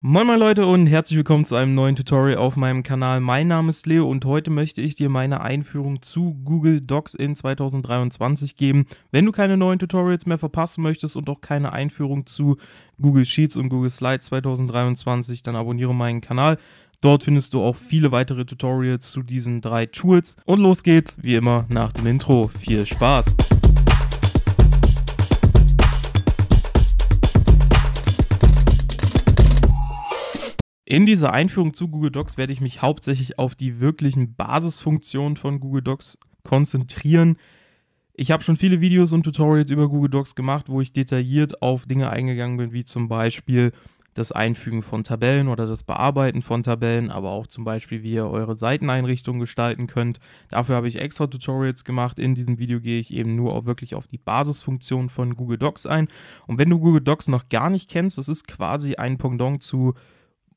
Moin moin Leute und herzlich willkommen zu einem neuen Tutorial auf meinem Kanal. Mein Name ist Leo und heute möchte ich dir meine Einführung zu Google Docs in 2023 geben. Wenn du keine neuen Tutorials mehr verpassen möchtest und auch keine Einführung zu Google Sheets und Google Slides 2023, dann abonniere meinen Kanal. Dort findest du auch viele weitere Tutorials zu diesen drei Tools. Und los geht's, wie immer nach dem Intro. Viel Spaß! In dieser Einführung zu Google Docs werde ich mich hauptsächlich auf die wirklichen Basisfunktionen von Google Docs konzentrieren. Ich habe schon viele Videos und Tutorials über Google Docs gemacht, wo ich detailliert auf Dinge eingegangen bin, wie zum Beispiel das Einfügen von Tabellen oder das Bearbeiten von Tabellen, aber auch zum Beispiel, wie ihr eure Seiteneinrichtung gestalten könnt. Dafür habe ich extra Tutorials gemacht. In diesem Video gehe ich eben nur auch wirklich auf die Basisfunktionen von Google Docs ein. Und wenn du Google Docs noch gar nicht kennst, das ist quasi ein Pendant zu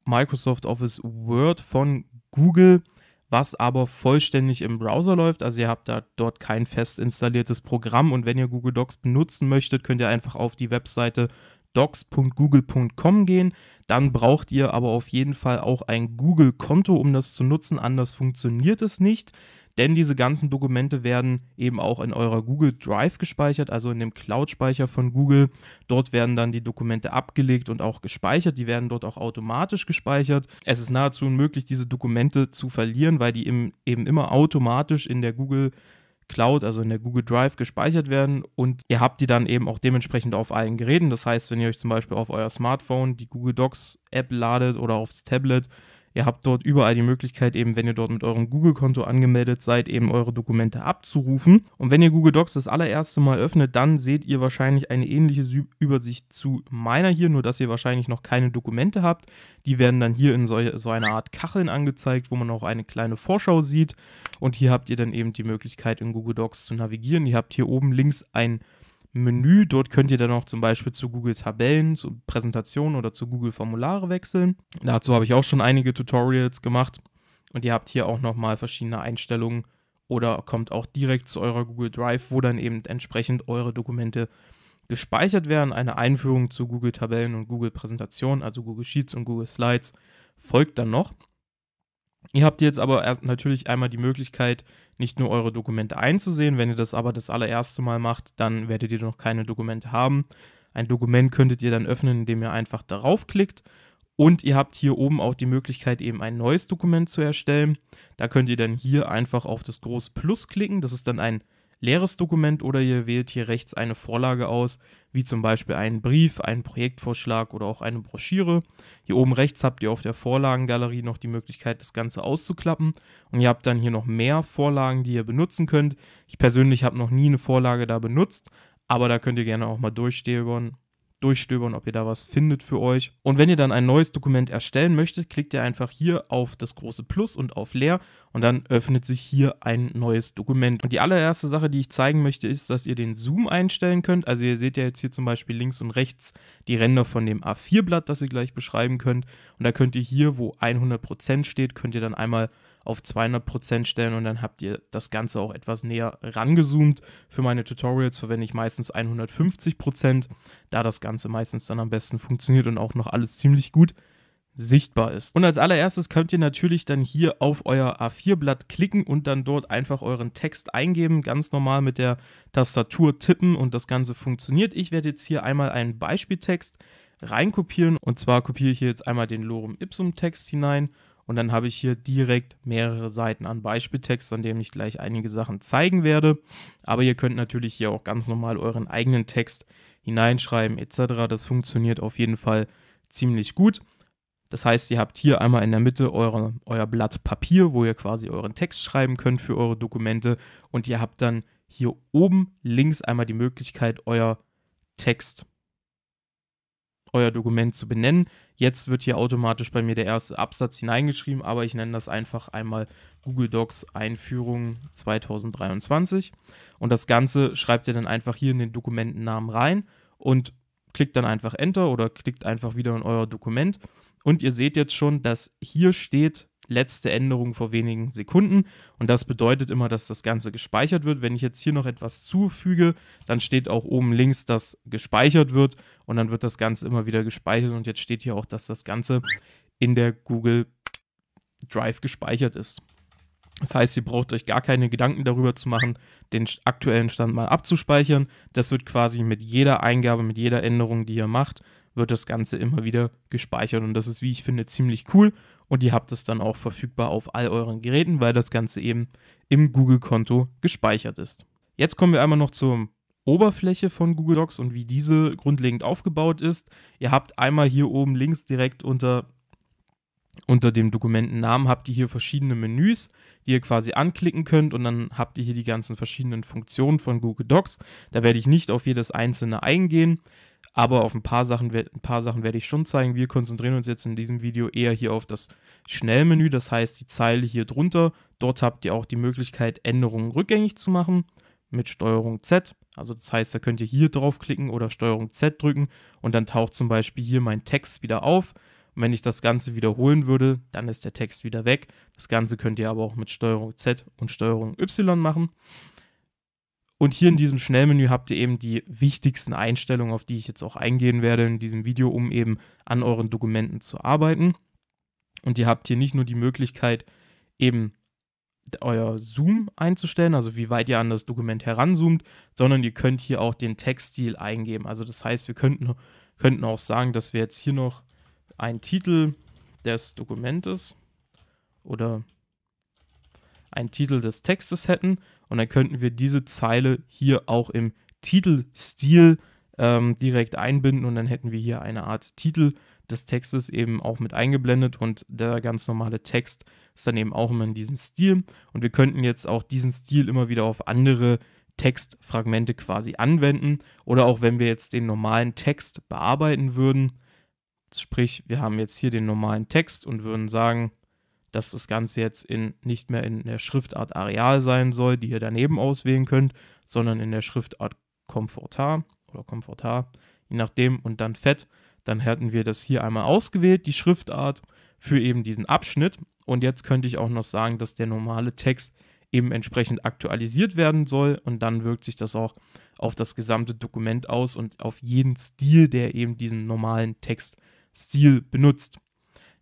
Microsoft Office Word von Google, was aber vollständig im Browser läuft. Also ihr habt da dort kein fest installiertes Programm und wenn ihr Google Docs benutzen möchtet, könnt ihr einfach auf die Webseite docs.google.com gehen. Dann braucht ihr aber auf jeden Fall auch ein Google-Konto, um das zu nutzen. Anders funktioniert es nicht, denn diese ganzen Dokumente werden eben auch in eurer Google Drive gespeichert, also in dem Cloud-Speicher von Google. Dort werden dann die Dokumente abgelegt und auch gespeichert. Die werden dort auch automatisch gespeichert. Es ist nahezu unmöglich, diese Dokumente zu verlieren, weil die eben immer automatisch in der Google Cloud, also in der Google Drive, gespeichert werden und ihr habt die dann eben auch dementsprechend auf allen Geräten. Das heißt, wenn ihr euch zum Beispiel auf euer Smartphone die Google Docs App ladet oder aufs Tablet, Ihr habt dort überall die Möglichkeit, eben, wenn ihr dort mit eurem Google-Konto angemeldet seid, eben eure Dokumente abzurufen. Und wenn ihr Google Docs das allererste Mal öffnet, dann seht ihr wahrscheinlich eine ähnliche Übersicht zu meiner hier, nur dass ihr wahrscheinlich noch keine Dokumente habt. Die werden dann hier in so, so einer Art Kacheln angezeigt, wo man auch eine kleine Vorschau sieht. Und hier habt ihr dann eben die Möglichkeit, in Google Docs zu navigieren. Ihr habt hier oben links ein Menü. Dort könnt ihr dann auch zum Beispiel zu Google Tabellen, zu Präsentationen oder zu Google Formulare wechseln. Dazu habe ich auch schon einige Tutorials gemacht. Und ihr habt hier auch nochmal verschiedene Einstellungen oder kommt auch direkt zu eurer Google Drive, wo dann eben entsprechend eure Dokumente gespeichert werden. Eine Einführung zu Google Tabellen und Google Präsentationen, also Google Sheets und Google Slides, folgt dann noch. Ihr habt jetzt aber natürlich einmal die Möglichkeit, nicht nur eure Dokumente einzusehen. Wenn ihr das aber das allererste Mal macht, dann werdet ihr noch keine Dokumente haben. Ein Dokument könntet ihr dann öffnen, indem ihr einfach darauf klickt. Und ihr habt hier oben auch die Möglichkeit, eben ein neues Dokument zu erstellen. Da könnt ihr dann hier einfach auf das große Plus klicken. Das ist dann ein leeres Dokument oder ihr wählt hier rechts eine Vorlage aus, wie zum Beispiel einen Brief, einen Projektvorschlag oder auch eine Broschüre. Hier oben rechts habt ihr auf der Vorlagengalerie noch die Möglichkeit, das Ganze auszuklappen und ihr habt dann hier noch mehr Vorlagen, die ihr benutzen könnt. Ich persönlich habe noch nie eine Vorlage da benutzt, aber da könnt ihr gerne auch mal durchstehen durchstöbern, ob ihr da was findet für euch. Und wenn ihr dann ein neues Dokument erstellen möchtet, klickt ihr einfach hier auf das große Plus und auf Leer und dann öffnet sich hier ein neues Dokument. Und die allererste Sache, die ich zeigen möchte, ist, dass ihr den Zoom einstellen könnt. Also ihr seht ja jetzt hier zum Beispiel links und rechts die Ränder von dem A4-Blatt, das ihr gleich beschreiben könnt. Und da könnt ihr hier, wo 100% steht, könnt ihr dann einmal auf 200% stellen und dann habt ihr das Ganze auch etwas näher rangezoomt. Für meine Tutorials verwende ich meistens 150%, da das Ganze Ganze meistens dann am besten funktioniert und auch noch alles ziemlich gut sichtbar ist. Und als allererstes könnt ihr natürlich dann hier auf euer A4-Blatt klicken und dann dort einfach euren Text eingeben, ganz normal mit der Tastatur tippen und das Ganze funktioniert. Ich werde jetzt hier einmal einen Beispieltext reinkopieren und zwar kopiere ich hier jetzt einmal den Lorem Ipsum Text hinein und dann habe ich hier direkt mehrere Seiten an Beispieltext, an dem ich gleich einige Sachen zeigen werde. Aber ihr könnt natürlich hier auch ganz normal euren eigenen Text hineinschreiben etc. Das funktioniert auf jeden Fall ziemlich gut. Das heißt, ihr habt hier einmal in der Mitte eure, euer Blatt Papier, wo ihr quasi euren Text schreiben könnt für eure Dokumente und ihr habt dann hier oben links einmal die Möglichkeit, euer Text euer Dokument zu benennen. Jetzt wird hier automatisch bei mir der erste Absatz hineingeschrieben, aber ich nenne das einfach einmal Google Docs Einführung 2023. Und das Ganze schreibt ihr dann einfach hier in den Dokumentennamen rein und klickt dann einfach Enter oder klickt einfach wieder in euer Dokument. Und ihr seht jetzt schon, dass hier steht letzte Änderung vor wenigen Sekunden. Und das bedeutet immer, dass das Ganze gespeichert wird. Wenn ich jetzt hier noch etwas zufüge, dann steht auch oben links, dass gespeichert wird. Und dann wird das Ganze immer wieder gespeichert. Und jetzt steht hier auch, dass das Ganze in der Google Drive gespeichert ist. Das heißt, ihr braucht euch gar keine Gedanken darüber zu machen, den aktuellen Stand mal abzuspeichern. Das wird quasi mit jeder Eingabe, mit jeder Änderung, die ihr macht, wird das Ganze immer wieder gespeichert. Und das ist, wie ich finde, ziemlich cool. Und ihr habt es dann auch verfügbar auf all euren Geräten, weil das Ganze eben im Google-Konto gespeichert ist. Jetzt kommen wir einmal noch zur Oberfläche von Google Docs und wie diese grundlegend aufgebaut ist. Ihr habt einmal hier oben links direkt unter unter dem Dokumentennamen habt ihr hier verschiedene Menüs, die ihr quasi anklicken könnt und dann habt ihr hier die ganzen verschiedenen Funktionen von Google Docs. Da werde ich nicht auf jedes einzelne eingehen. Aber auf ein paar Sachen, ein paar Sachen werde ich schon zeigen. Wir konzentrieren uns jetzt in diesem Video eher hier auf das Schnellmenü, das heißt die Zeile hier drunter. Dort habt ihr auch die Möglichkeit, Änderungen rückgängig zu machen mit Steuerung Z. Also das heißt, da könnt ihr hier draufklicken oder Steuerung Z drücken und dann taucht zum Beispiel hier mein Text wieder auf. Und wenn ich das Ganze wiederholen würde, dann ist der Text wieder weg. Das Ganze könnt ihr aber auch mit Steuerung Z und Steuerung Y machen. Und hier in diesem Schnellmenü habt ihr eben die wichtigsten Einstellungen, auf die ich jetzt auch eingehen werde in diesem Video, um eben an euren Dokumenten zu arbeiten. Und ihr habt hier nicht nur die Möglichkeit, eben euer Zoom einzustellen, also wie weit ihr an das Dokument heranzoomt, sondern ihr könnt hier auch den Textstil eingeben. Also das heißt, wir könnten, könnten auch sagen, dass wir jetzt hier noch einen Titel des Dokumentes oder einen Titel des Textes hätten und dann könnten wir diese Zeile hier auch im Titelstil ähm, direkt einbinden und dann hätten wir hier eine Art Titel des Textes eben auch mit eingeblendet und der ganz normale Text ist dann eben auch immer in diesem Stil. Und wir könnten jetzt auch diesen Stil immer wieder auf andere Textfragmente quasi anwenden oder auch wenn wir jetzt den normalen Text bearbeiten würden, sprich wir haben jetzt hier den normalen Text und würden sagen, dass das Ganze jetzt in, nicht mehr in der Schriftart Areal sein soll, die ihr daneben auswählen könnt, sondern in der Schriftart Komfortar oder Komfortar, je nachdem, und dann Fett. Dann hätten wir das hier einmal ausgewählt, die Schriftart für eben diesen Abschnitt. Und jetzt könnte ich auch noch sagen, dass der normale Text eben entsprechend aktualisiert werden soll. Und dann wirkt sich das auch auf das gesamte Dokument aus und auf jeden Stil, der eben diesen normalen Textstil benutzt.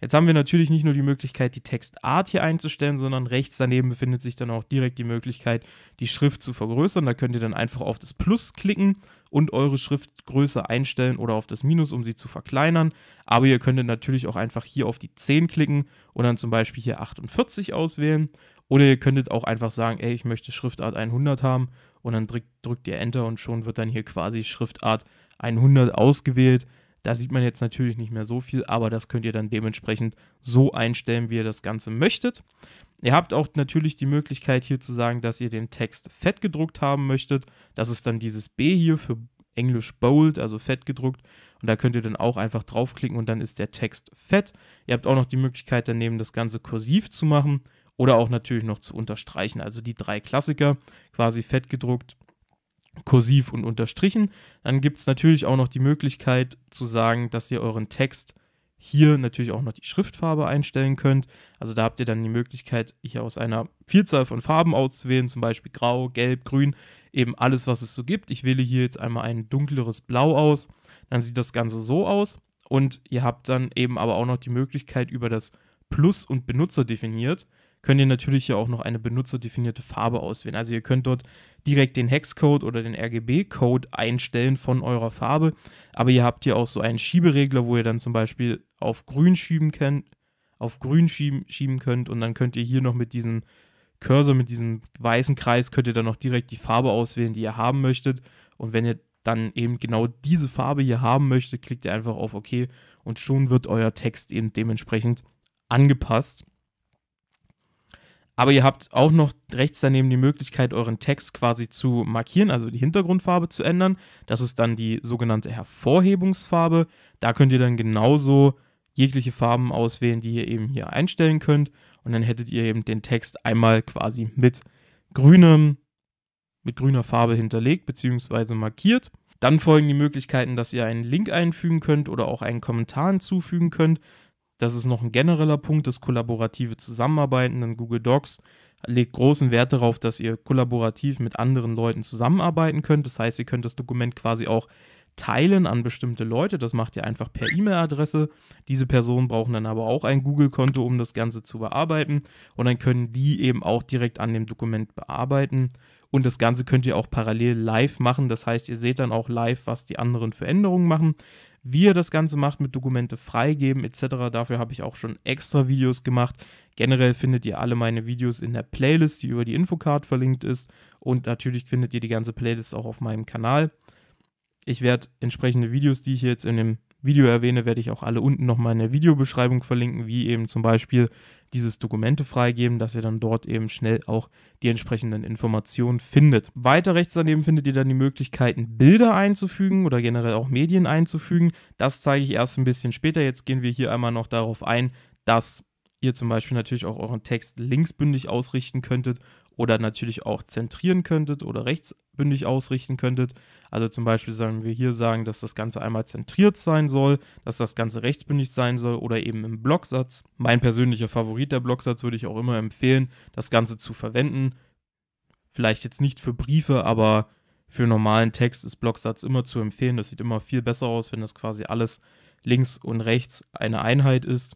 Jetzt haben wir natürlich nicht nur die Möglichkeit, die Textart hier einzustellen, sondern rechts daneben befindet sich dann auch direkt die Möglichkeit, die Schrift zu vergrößern. Da könnt ihr dann einfach auf das Plus klicken und eure Schriftgröße einstellen oder auf das Minus, um sie zu verkleinern. Aber ihr könntet natürlich auch einfach hier auf die 10 klicken und dann zum Beispiel hier 48 auswählen. Oder ihr könntet auch einfach sagen, ey, ich möchte Schriftart 100 haben und dann drückt, drückt ihr Enter und schon wird dann hier quasi Schriftart 100 ausgewählt. Da sieht man jetzt natürlich nicht mehr so viel, aber das könnt ihr dann dementsprechend so einstellen, wie ihr das Ganze möchtet. Ihr habt auch natürlich die Möglichkeit hier zu sagen, dass ihr den Text fett gedruckt haben möchtet. Das ist dann dieses B hier für Englisch bold, also fett gedruckt. Und da könnt ihr dann auch einfach draufklicken und dann ist der Text fett. Ihr habt auch noch die Möglichkeit daneben, das Ganze kursiv zu machen oder auch natürlich noch zu unterstreichen. Also die drei Klassiker, quasi fett gedruckt, kursiv und unterstrichen. Dann gibt es natürlich auch noch die Möglichkeit zu sagen, dass ihr euren Text hier natürlich auch noch die Schriftfarbe einstellen könnt. Also da habt ihr dann die Möglichkeit, hier aus einer Vielzahl von Farben auszuwählen, zum Beispiel grau, gelb, grün, eben alles, was es so gibt. Ich wähle hier jetzt einmal ein dunkleres Blau aus, dann sieht das Ganze so aus und ihr habt dann eben aber auch noch die Möglichkeit über das Plus und Benutzer definiert, könnt ihr natürlich hier auch noch eine benutzerdefinierte Farbe auswählen. Also ihr könnt dort direkt den Hexcode oder den RGB-Code einstellen von eurer Farbe, aber ihr habt hier auch so einen Schieberegler, wo ihr dann zum Beispiel auf grün schieben könnt, auf grün schieben, schieben könnt und dann könnt ihr hier noch mit diesem Cursor, mit diesem weißen Kreis, könnt ihr dann noch direkt die Farbe auswählen, die ihr haben möchtet und wenn ihr dann eben genau diese Farbe hier haben möchtet, klickt ihr einfach auf OK und schon wird euer Text eben dementsprechend angepasst. Aber ihr habt auch noch rechts daneben die Möglichkeit, euren Text quasi zu markieren, also die Hintergrundfarbe zu ändern. Das ist dann die sogenannte Hervorhebungsfarbe. Da könnt ihr dann genauso jegliche Farben auswählen, die ihr eben hier einstellen könnt. Und dann hättet ihr eben den Text einmal quasi mit grünem, mit grüner Farbe hinterlegt bzw. markiert. Dann folgen die Möglichkeiten, dass ihr einen Link einfügen könnt oder auch einen Kommentar hinzufügen könnt. Das ist noch ein genereller Punkt, das kollaborative Zusammenarbeiten in Google Docs legt großen Wert darauf, dass ihr kollaborativ mit anderen Leuten zusammenarbeiten könnt. Das heißt, ihr könnt das Dokument quasi auch teilen an bestimmte Leute. Das macht ihr einfach per E-Mail-Adresse. Diese Personen brauchen dann aber auch ein Google-Konto, um das Ganze zu bearbeiten. Und dann können die eben auch direkt an dem Dokument bearbeiten. Und das Ganze könnt ihr auch parallel live machen. Das heißt, ihr seht dann auch live, was die anderen für Änderungen machen wie ihr das Ganze macht mit Dokumente freigeben etc. Dafür habe ich auch schon extra Videos gemacht. Generell findet ihr alle meine Videos in der Playlist, die über die Infocard verlinkt ist. Und natürlich findet ihr die ganze Playlist auch auf meinem Kanal. Ich werde entsprechende Videos, die ich jetzt in dem Video erwähne, werde ich auch alle unten nochmal in der Videobeschreibung verlinken, wie eben zum Beispiel dieses Dokumente freigeben, dass ihr dann dort eben schnell auch die entsprechenden Informationen findet. Weiter rechts daneben findet ihr dann die Möglichkeiten, Bilder einzufügen oder generell auch Medien einzufügen. Das zeige ich erst ein bisschen später. Jetzt gehen wir hier einmal noch darauf ein, dass ihr zum Beispiel natürlich auch euren Text linksbündig ausrichten könntet oder natürlich auch zentrieren könntet oder rechtsbündig ausrichten könntet. Also zum Beispiel sagen wir hier sagen, dass das Ganze einmal zentriert sein soll, dass das Ganze rechtsbündig sein soll oder eben im Blocksatz. Mein persönlicher Favorit der Blocksatz würde ich auch immer empfehlen, das Ganze zu verwenden. Vielleicht jetzt nicht für Briefe, aber für normalen Text ist Blocksatz immer zu empfehlen. Das sieht immer viel besser aus, wenn das quasi alles links und rechts eine Einheit ist.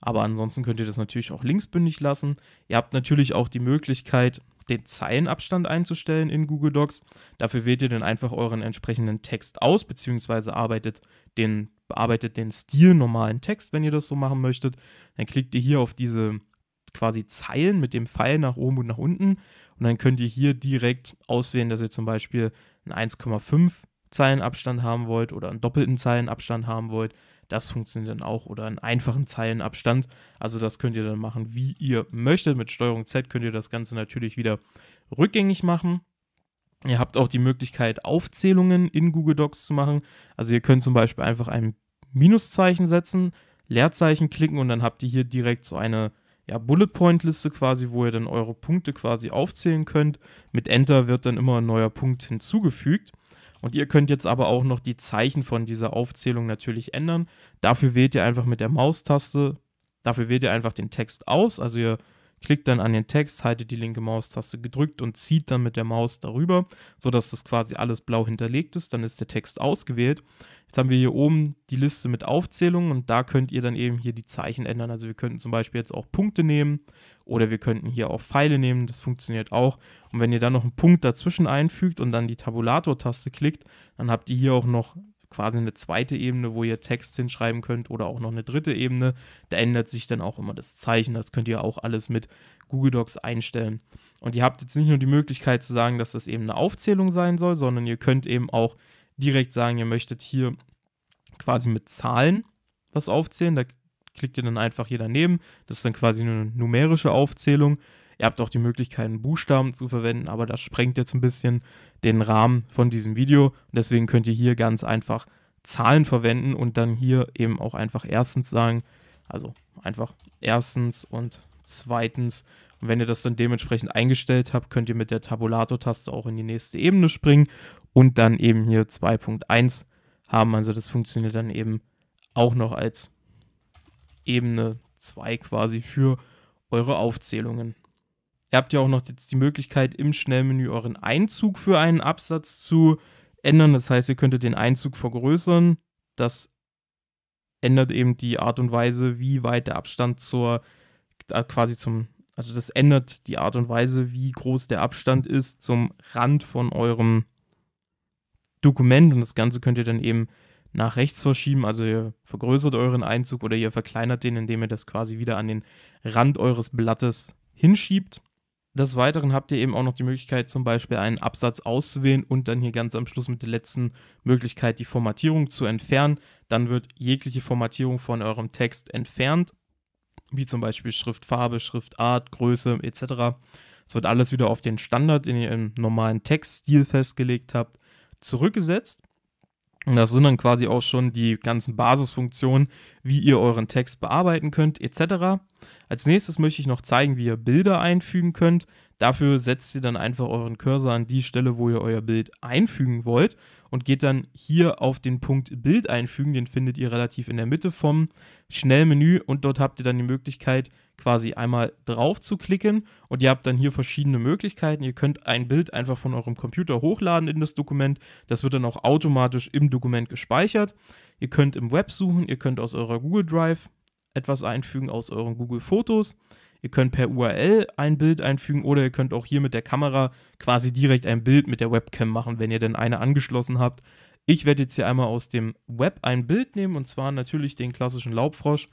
Aber ansonsten könnt ihr das natürlich auch linksbündig lassen. Ihr habt natürlich auch die Möglichkeit, den Zeilenabstand einzustellen in Google Docs. Dafür wählt ihr dann einfach euren entsprechenden Text aus, beziehungsweise arbeitet den, bearbeitet den Stil normalen Text, wenn ihr das so machen möchtet. Dann klickt ihr hier auf diese quasi Zeilen mit dem Pfeil nach oben und nach unten und dann könnt ihr hier direkt auswählen, dass ihr zum Beispiel einen 1,5 Zeilenabstand haben wollt oder einen doppelten Zeilenabstand haben wollt. Das funktioniert dann auch oder einen einfachen Zeilenabstand. Also das könnt ihr dann machen, wie ihr möchtet. Mit Steuerung Z könnt ihr das Ganze natürlich wieder rückgängig machen. Ihr habt auch die Möglichkeit, Aufzählungen in Google Docs zu machen. Also ihr könnt zum Beispiel einfach ein Minuszeichen setzen, Leerzeichen klicken und dann habt ihr hier direkt so eine ja, Bullet Point Liste quasi, wo ihr dann eure Punkte quasi aufzählen könnt. Mit Enter wird dann immer ein neuer Punkt hinzugefügt. Und ihr könnt jetzt aber auch noch die Zeichen von dieser Aufzählung natürlich ändern. Dafür wählt ihr einfach mit der Maustaste, dafür wählt ihr einfach den Text aus. Also ihr klickt dann an den Text, haltet die linke Maustaste gedrückt und zieht dann mit der Maus darüber, sodass das quasi alles blau hinterlegt ist. Dann ist der Text ausgewählt. Jetzt haben wir hier oben die Liste mit Aufzählungen und da könnt ihr dann eben hier die Zeichen ändern. Also wir könnten zum Beispiel jetzt auch Punkte nehmen oder wir könnten hier auch Pfeile nehmen, das funktioniert auch. Und wenn ihr dann noch einen Punkt dazwischen einfügt und dann die Tabulator-Taste klickt, dann habt ihr hier auch noch quasi eine zweite Ebene, wo ihr Text hinschreiben könnt oder auch noch eine dritte Ebene. Da ändert sich dann auch immer das Zeichen. Das könnt ihr auch alles mit Google Docs einstellen. Und ihr habt jetzt nicht nur die Möglichkeit zu sagen, dass das eben eine Aufzählung sein soll, sondern ihr könnt eben auch direkt sagen, ihr möchtet hier quasi mit Zahlen was aufzählen. Da klickt ihr dann einfach hier daneben. Das ist dann quasi eine numerische Aufzählung. Ihr habt auch die Möglichkeit, einen Buchstaben zu verwenden, aber das sprengt jetzt ein bisschen den Rahmen von diesem Video. Und deswegen könnt ihr hier ganz einfach Zahlen verwenden und dann hier eben auch einfach erstens sagen, also einfach erstens und zweitens. Und wenn ihr das dann dementsprechend eingestellt habt, könnt ihr mit der Tabulator-Taste auch in die nächste Ebene springen und dann eben hier 2.1 haben. Also das funktioniert dann eben auch noch als Ebene 2 quasi für eure Aufzählungen. Ihr habt ja auch noch jetzt die Möglichkeit, im Schnellmenü euren Einzug für einen Absatz zu ändern. Das heißt, ihr könntet den Einzug vergrößern. Das ändert eben die Art und Weise, wie weit der Abstand zur äh, quasi zum, also das ändert die Art und Weise, wie groß der Abstand ist zum Rand von eurem Dokument und das Ganze könnt ihr dann eben nach rechts verschieben. Also ihr vergrößert euren Einzug oder ihr verkleinert den, indem ihr das quasi wieder an den Rand eures Blattes hinschiebt. Des Weiteren habt ihr eben auch noch die Möglichkeit, zum Beispiel einen Absatz auszuwählen und dann hier ganz am Schluss mit der letzten Möglichkeit die Formatierung zu entfernen. Dann wird jegliche Formatierung von eurem Text entfernt, wie zum Beispiel Schriftfarbe, Schriftart, Größe etc. Es wird alles wieder auf den Standard, den ihr im normalen Textstil festgelegt habt, zurückgesetzt. Und das sind dann quasi auch schon die ganzen Basisfunktionen, wie ihr euren Text bearbeiten könnt, etc. Als nächstes möchte ich noch zeigen, wie ihr Bilder einfügen könnt. Dafür setzt ihr dann einfach euren Cursor an die Stelle, wo ihr euer Bild einfügen wollt und geht dann hier auf den Punkt Bild einfügen. Den findet ihr relativ in der Mitte vom Schnellmenü und dort habt ihr dann die Möglichkeit, quasi einmal drauf zu klicken und ihr habt dann hier verschiedene Möglichkeiten. Ihr könnt ein Bild einfach von eurem Computer hochladen in das Dokument. Das wird dann auch automatisch im Dokument gespeichert. Ihr könnt im Web suchen, ihr könnt aus eurer Google Drive etwas einfügen aus euren Google Fotos. Ihr könnt per URL ein Bild einfügen oder ihr könnt auch hier mit der Kamera quasi direkt ein Bild mit der Webcam machen, wenn ihr denn eine angeschlossen habt. Ich werde jetzt hier einmal aus dem Web ein Bild nehmen und zwar natürlich den klassischen Laubfrosch.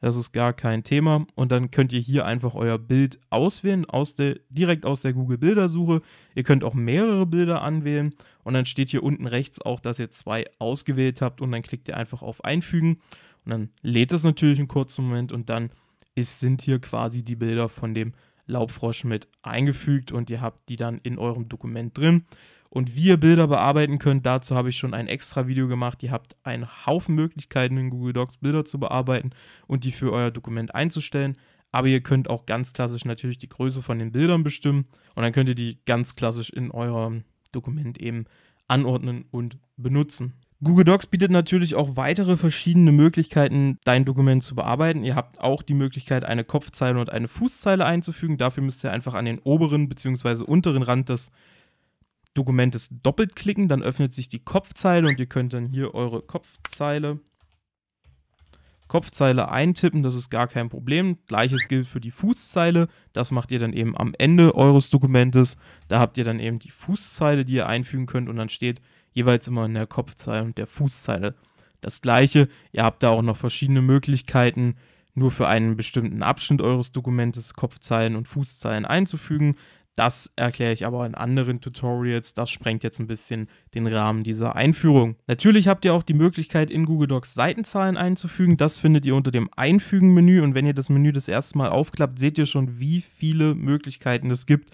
Das ist gar kein Thema. Und dann könnt ihr hier einfach euer Bild auswählen, aus der, direkt aus der Google Bildersuche. Ihr könnt auch mehrere Bilder anwählen. Und dann steht hier unten rechts auch, dass ihr zwei ausgewählt habt. Und dann klickt ihr einfach auf Einfügen. Und dann lädt es natürlich einen kurzen Moment und dann ist, sind hier quasi die Bilder von dem Laubfrosch mit eingefügt und ihr habt die dann in eurem Dokument drin. Und wie ihr Bilder bearbeiten könnt, dazu habe ich schon ein extra Video gemacht. Ihr habt einen Haufen Möglichkeiten in Google Docs Bilder zu bearbeiten und die für euer Dokument einzustellen. Aber ihr könnt auch ganz klassisch natürlich die Größe von den Bildern bestimmen und dann könnt ihr die ganz klassisch in eurem Dokument eben anordnen und benutzen. Google Docs bietet natürlich auch weitere verschiedene Möglichkeiten, dein Dokument zu bearbeiten. Ihr habt auch die Möglichkeit, eine Kopfzeile und eine Fußzeile einzufügen. Dafür müsst ihr einfach an den oberen bzw. unteren Rand des Dokumentes doppelt klicken. Dann öffnet sich die Kopfzeile und ihr könnt dann hier eure Kopfzeile, Kopfzeile eintippen. Das ist gar kein Problem. Gleiches gilt für die Fußzeile. Das macht ihr dann eben am Ende eures Dokumentes. Da habt ihr dann eben die Fußzeile, die ihr einfügen könnt und dann steht jeweils immer in der Kopfzeile und der Fußzeile. Das gleiche, ihr habt da auch noch verschiedene Möglichkeiten, nur für einen bestimmten Abschnitt eures Dokumentes Kopfzeilen und Fußzeilen einzufügen. Das erkläre ich aber in anderen Tutorials. Das sprengt jetzt ein bisschen den Rahmen dieser Einführung. Natürlich habt ihr auch die Möglichkeit, in Google Docs Seitenzahlen einzufügen. Das findet ihr unter dem Einfügen-Menü. Und wenn ihr das Menü das erste Mal aufklappt, seht ihr schon, wie viele Möglichkeiten es gibt,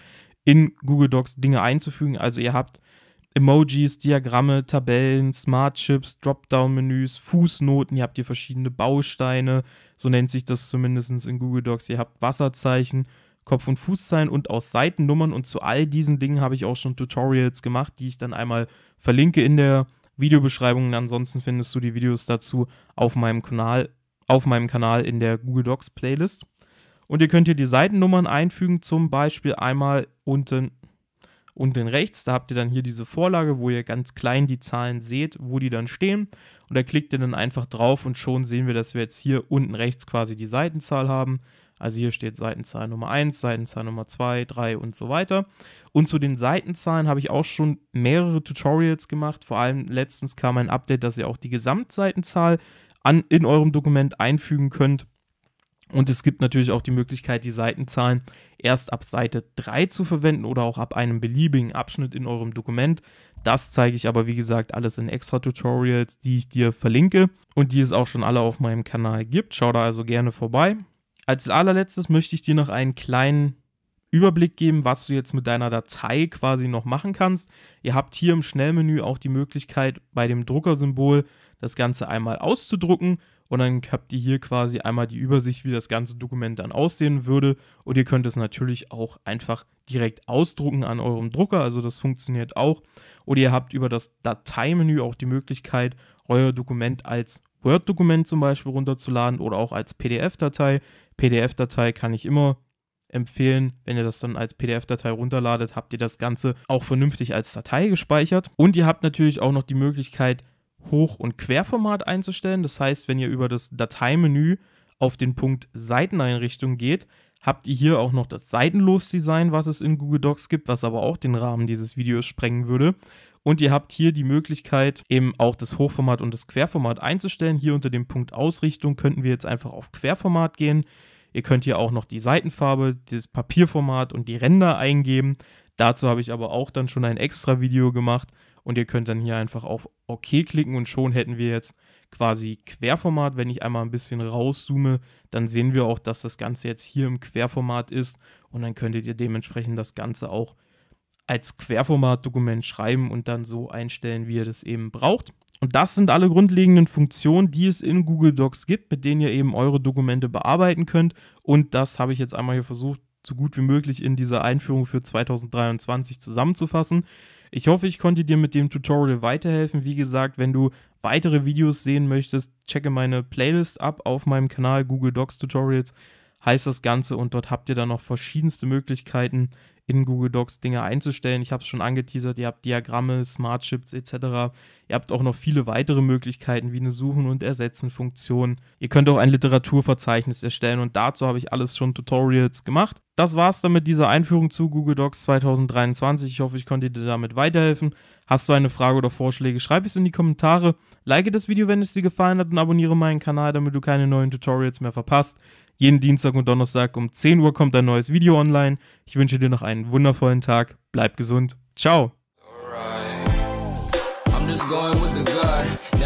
in Google Docs Dinge einzufügen. Also ihr habt Emojis, Diagramme, Tabellen, Smart Chips, Dropdown-Menüs, Fußnoten, ihr habt hier verschiedene Bausteine, so nennt sich das zumindest in Google Docs. Ihr habt Wasserzeichen, Kopf- und Fußzeilen und aus Seitennummern. Und zu all diesen Dingen habe ich auch schon Tutorials gemacht, die ich dann einmal verlinke in der Videobeschreibung. Und ansonsten findest du die Videos dazu auf meinem Kanal, auf meinem Kanal in der Google Docs Playlist. Und ihr könnt hier die Seitennummern einfügen, zum Beispiel einmal unten unten rechts, da habt ihr dann hier diese Vorlage, wo ihr ganz klein die Zahlen seht, wo die dann stehen. Und da klickt ihr dann einfach drauf und schon sehen wir, dass wir jetzt hier unten rechts quasi die Seitenzahl haben. Also hier steht Seitenzahl Nummer 1, Seitenzahl Nummer 2, 3 und so weiter. Und zu den Seitenzahlen habe ich auch schon mehrere Tutorials gemacht. Vor allem letztens kam ein Update, dass ihr auch die Gesamtseitenzahl an, in eurem Dokument einfügen könnt. Und es gibt natürlich auch die Möglichkeit, die Seitenzahlen erst ab Seite 3 zu verwenden oder auch ab einem beliebigen Abschnitt in eurem Dokument. Das zeige ich aber, wie gesagt, alles in extra Tutorials, die ich dir verlinke und die es auch schon alle auf meinem Kanal gibt. Schau da also gerne vorbei. Als allerletztes möchte ich dir noch einen kleinen Überblick geben, was du jetzt mit deiner Datei quasi noch machen kannst. Ihr habt hier im Schnellmenü auch die Möglichkeit, bei dem Druckersymbol das Ganze einmal auszudrucken und dann habt ihr hier quasi einmal die Übersicht, wie das ganze Dokument dann aussehen würde. Und ihr könnt es natürlich auch einfach direkt ausdrucken an eurem Drucker. Also das funktioniert auch. Oder ihr habt über das Dateimenü auch die Möglichkeit, euer Dokument als Word-Dokument zum Beispiel runterzuladen oder auch als PDF-Datei. PDF-Datei kann ich immer empfehlen, wenn ihr das dann als PDF-Datei runterladet, habt ihr das Ganze auch vernünftig als Datei gespeichert. Und ihr habt natürlich auch noch die Möglichkeit, Hoch- und Querformat einzustellen. Das heißt, wenn ihr über das Dateimenü auf den Punkt Seiteneinrichtung geht, habt ihr hier auch noch das Seitenlosdesign, was es in Google Docs gibt, was aber auch den Rahmen dieses Videos sprengen würde. Und ihr habt hier die Möglichkeit, eben auch das Hochformat und das Querformat einzustellen. Hier unter dem Punkt Ausrichtung könnten wir jetzt einfach auf Querformat gehen. Ihr könnt hier auch noch die Seitenfarbe, das Papierformat und die Ränder eingeben. Dazu habe ich aber auch dann schon ein extra Video gemacht, und ihr könnt dann hier einfach auf OK klicken und schon hätten wir jetzt quasi Querformat. Wenn ich einmal ein bisschen rauszoome, dann sehen wir auch, dass das Ganze jetzt hier im Querformat ist und dann könntet ihr dementsprechend das Ganze auch als Querformat-Dokument schreiben und dann so einstellen, wie ihr das eben braucht. Und das sind alle grundlegenden Funktionen, die es in Google Docs gibt, mit denen ihr eben eure Dokumente bearbeiten könnt. Und das habe ich jetzt einmal hier versucht, so gut wie möglich in dieser Einführung für 2023 zusammenzufassen. Ich hoffe, ich konnte dir mit dem Tutorial weiterhelfen. Wie gesagt, wenn du weitere Videos sehen möchtest, checke meine Playlist ab auf meinem Kanal Google Docs Tutorials heißt das Ganze und dort habt ihr dann noch verschiedenste Möglichkeiten in Google Docs Dinge einzustellen. Ich habe es schon angeteasert, ihr habt Diagramme, Smart Chips etc. Ihr habt auch noch viele weitere Möglichkeiten wie eine Suchen- und Ersetzen-Funktion. Ihr könnt auch ein Literaturverzeichnis erstellen und dazu habe ich alles schon Tutorials gemacht das war's dann mit dieser Einführung zu Google Docs 2023. Ich hoffe, ich konnte dir damit weiterhelfen. Hast du eine Frage oder Vorschläge, schreib es in die Kommentare. Like das Video, wenn es dir gefallen hat und abonniere meinen Kanal, damit du keine neuen Tutorials mehr verpasst. Jeden Dienstag und Donnerstag um 10 Uhr kommt ein neues Video online. Ich wünsche dir noch einen wundervollen Tag. Bleib gesund. Ciao.